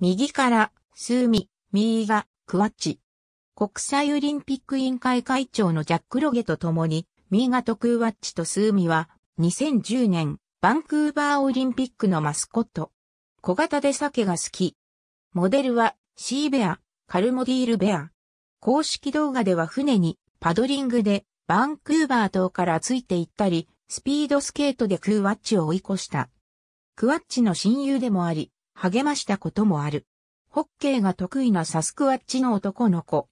右から、スーミ、ミーガ、クワッチ。国際オリンピック委員会会長のジャック・ロゲと共に、ミーガとクワッチとスーミは、2010年、バンクーバーオリンピックのマスコット。小型で鮭が好き。モデルは、シーベア、カルモディールベア。公式動画では船に、パドリングで、バンクーバー島からついて行ったり、スピードスケートでクワッチを追い越した。クワッチの親友でもあり、励ましたこともある。ホッケーが得意なサスクワッチの男の子。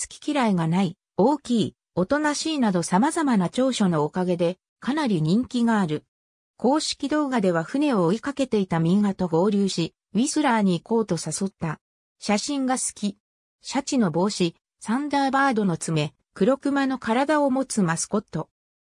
好き嫌いがない、大きい、おとなしいなど様々な長所のおかげで、かなり人気がある。公式動画では船を追いかけていたミンガと合流し、ウィスラーに行こうと誘った。写真が好き。シャチの帽子、サンダーバードの爪、黒熊の体を持つマスコット。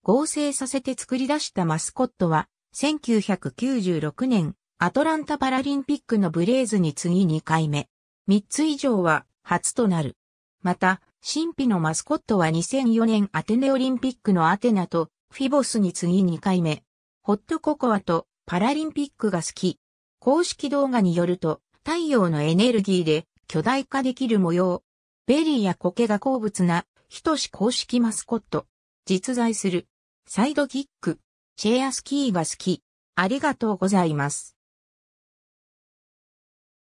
合成させて作り出したマスコットは、1996年アトランタパラリンピックのブレーズに次2回目。3つ以上は初となる。また、神秘のマスコットは2004年アテネオリンピックのアテナとフィボスに次2回目。ホットココアとパラリンピックが好き。公式動画によると太陽のエネルギーで巨大化できる模様。ベリーや苔が好物な、ひとし公式マスコット。実在する。サイドキック。チェアスキーが好き。ありがとうございます。